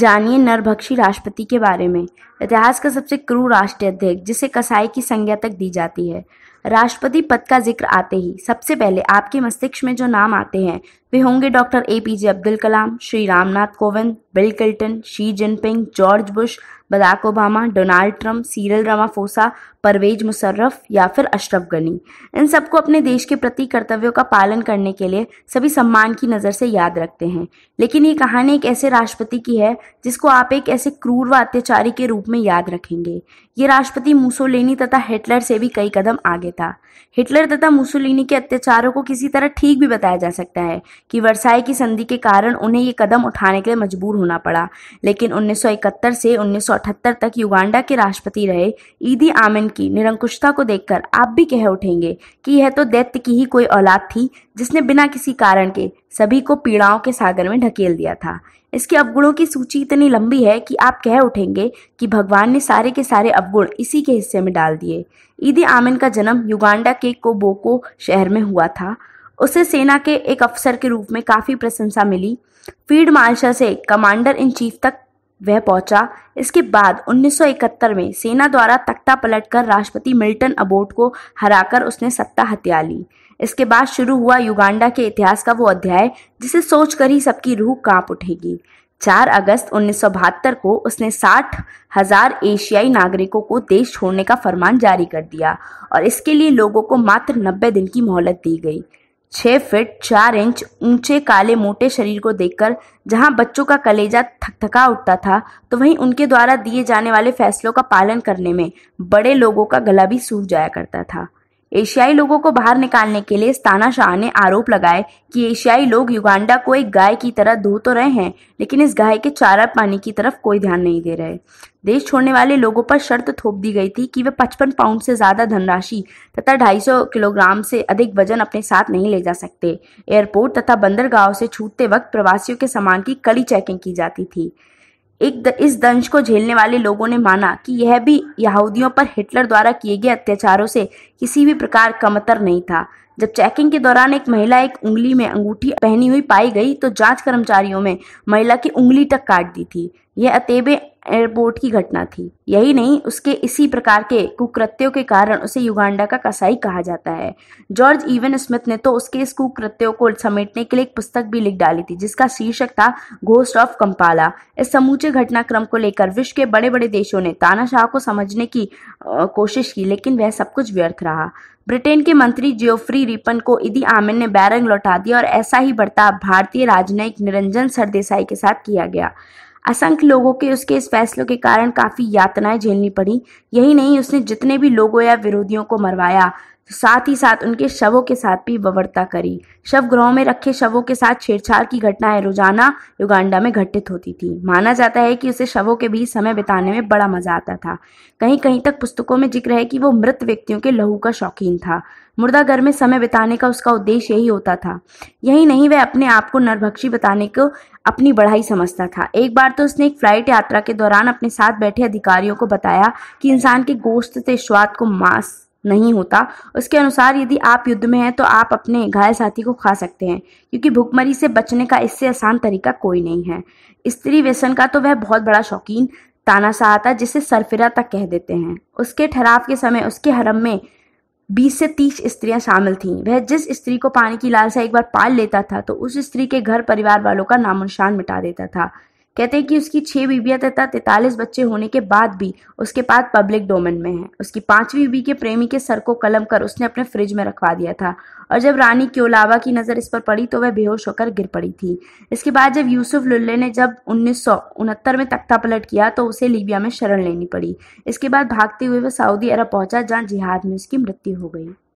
जानिए नरभक्षी राष्ट्रपति के बारे में इतिहास का सबसे क्रूर राष्ट्रीय अध्यक्ष जिसे कसाई की संज्ञा तक दी जाती है राष्ट्रपति पद का जिक्र आते ही सबसे पहले आपके मस्तिष्क में जो नाम आते हैं वे होंगे doctor A P J Abdul Kalam Shri Ramnath Kovind Bill Clinton Xi Jinping George Bush Barack Obama Donald Trump Cyril Ramaphosa Pervez Musharraf या फिर अशरफ गनी इन सबको अपने देश के प्रति कर्तव्यों का पालन करने के लिए सभी सम्मान की नज़र से याद रखते हैं लेकिन ये कहानी एक ऐसे राष्ट्रपति की है जिसको आप एक ऐसे क्रूर व अत्याचारी के रूप में में याद रखेंगे ये राष्ट्रपति मुसोलिनी तथा हिटलर से भी कई कदम आगे था हिटलर तथा मुसोलिनी के अत्याचारों को किसी तरह ठीक भी बताया जा सकता है कि वर्षाए की संधि के कारण उन्हें ये कदम उठाने के लिए मजबूर होना पड़ा लेकिन 1971 से 1978 तक युगांडा के राष्ट्रपति रहे ईदी आमिन की निरंकुशता को देखकर आप भी कह उठेंगे कि यह तो दैत्य की ही कोई औलाद थी जिसने बिना किसी कारण के सभी को पीड़ाओं के सागर में ढकेल दिया था इसके अवगुणों की सूची इतनी लंबी है कि आप कह उठेंगे कि भगवान ने सारे के सारे अवगुण इसी के हिस्से में डाल दिए ईदी आमिन का जन्म युगांडा के कोबोको शहर में हुआ था उसे सेना के एक अफसर के रूप में काफ़ी प्रशंसा मिली फील्ड मार्शल से कमांडर इन चीफ तक वह पहुंचा इसके बाद 1971 में सेना द्वारा तख्ता पलटकर राष्ट्रपति मिल्टन अबोट को हराकर उसने सत्ता हत्या ली इसके बाद शुरू हुआ युगांडा के इतिहास का वो अध्याय जिसे सोचकर ही सबकी रूह कांप उठेगी 4 अगस्त उन्नीस को उसने साठ हजार एशियाई नागरिकों को देश छोड़ने का फरमान जारी कर दिया और इसके लिए लोगों को मात्र नब्बे दिन की मोहलत दी गई छः फीट चार इंच ऊंचे काले मोटे शरीर को देखकर जहां बच्चों का कलेजा थकथका उठता था तो वहीं उनके द्वारा दिए जाने वाले फैसलों का पालन करने में बड़े लोगों का गला भी सूख जाया करता था एशियाई लोगों को बाहर निकालने के लिए स्ताना शाह ने आरोप लगाए कि एशियाई लोग युगांडा को एक गाय की तरह धो तो रहे हैं लेकिन इस गाय के चारा पानी की तरफ कोई ध्यान नहीं दे रहे देश छोड़ने वाले लोगों पर शर्त थोप दी गई थी कि वे 55 पाउंड से ज़्यादा धनराशि तथा 250 किलोग्राम से अधिक वजन अपने साथ नहीं ले जा सकते एयरपोर्ट तथा बंदरगाह से छूटते वक्त प्रवासियों के सामान की कड़ी चेकिंग की जाती थी एक द, इस दंश को झेलने वाले लोगों ने माना कि यह भी यहूदियों पर हिटलर द्वारा किए गए अत्याचारों से किसी भी प्रकार कमतर नहीं था जब चेकिंग के दौरान एक महिला एक उंगली में अंगूठी पहनी हुई पाई गई तो जांच कर्मचारियों में महिला की उंगली तक काट दी थी यह अतेबे एयरपोर्ट की घटना थी यही नहीं उसके इसी प्रकार के कुकृत्यों के कारण उसे युगांडा का कसाई कहा जाता है जॉर्ज इवन स्मिथ ने तो उसके इस कुकृत्यों को समेटने के लिए एक पुस्तक भी लिख डाली थी जिसका शीर्षक था घोस्ट ऑफ कंपाला इस समूचे घटनाक्रम को लेकर विश्व के बड़े बड़े देशों ने तानाशाह को समझने की आ, कोशिश की लेकिन वह सब कुछ व्यर्थ रहा ब्रिटेन के मंत्री जियोफ्री रिपन को इदी आमिन ने बैरंग लौटा दिया और ऐसा ही बर्ताव भारतीय राजनयिक निरंजन सरदेसाई के साथ किया गया असंख्य लोगों के उसके इस फैसलों के कारण काफी यातनाएं झेलनी पड़ी यही नहीं उसने जितने भी लोगों या विरोधियों को मरवाया साथ ही साथ उनके शवों के साथ भी ववरता करी शव ग्रहों में रखे शवों के साथ छेड़छाड़ की घटनाएं रोजाना युगांडा में घटित होती थी माना जाता है कि उसे शवों के बीच समय बिताने में बड़ा मजा आता था कहीं कहीं तक पुस्तकों में जिक्र है कि वो मृत व्यक्तियों के लहू का शौकीन था मुर्दा घर में समय बिताने का उसका उद्देश्य यही होता था यही नहीं वह अपने आप को नरभक्षी बताने को अपनी बढ़ाई समझता था एक बार तो उसने एक फ्लाइट यात्रा के दौरान अपने साथ बैठे अधिकारियों को बताया कि इंसान के गोश्त से स्वाद को मांस नहीं होता उसके अनुसार यदि आप युद्ध में हैं तो आप अपने घायल साथी को खा सकते हैं क्योंकि भुखमरी से बचने का इससे आसान तरीका कोई नहीं है स्त्री व्यसन का तो वह बहुत बड़ा शौकीन तानाशाह था जिसे सरफिरा तक कह देते हैं उसके ठहराव के समय उसके हरम में बीस से तीस स्त्रियां शामिल थीं वह जिस स्त्री को पानी की लालसा एक बार पाल लेता था तो उस स्त्री के घर परिवार वालों का नामोनिशान मिटा देता था कहते हैं कि उसकी छह बीबियां तथा तैतालीस बच्चे होने के बाद भी उसके पास पब्लिक डोमेन में है उसकी पांचवी बीबी के प्रेमी के सर को कलम कर उसने अपने फ्रिज में रखवा दिया था और जब रानी क्योलावा की नज़र इस पर पड़ी तो वह बेहोश होकर गिर पड़ी थी इसके बाद जब यूसुफ लुल्ले ने जब उन्नीस में तख्ता पलट किया तो उसे लीबिया में शरण लेनी पड़ी इसके बाद भागते हुए वह सऊदी अरब पहुंचा जहाँ जिहाद में उसकी मृत्यु हो गई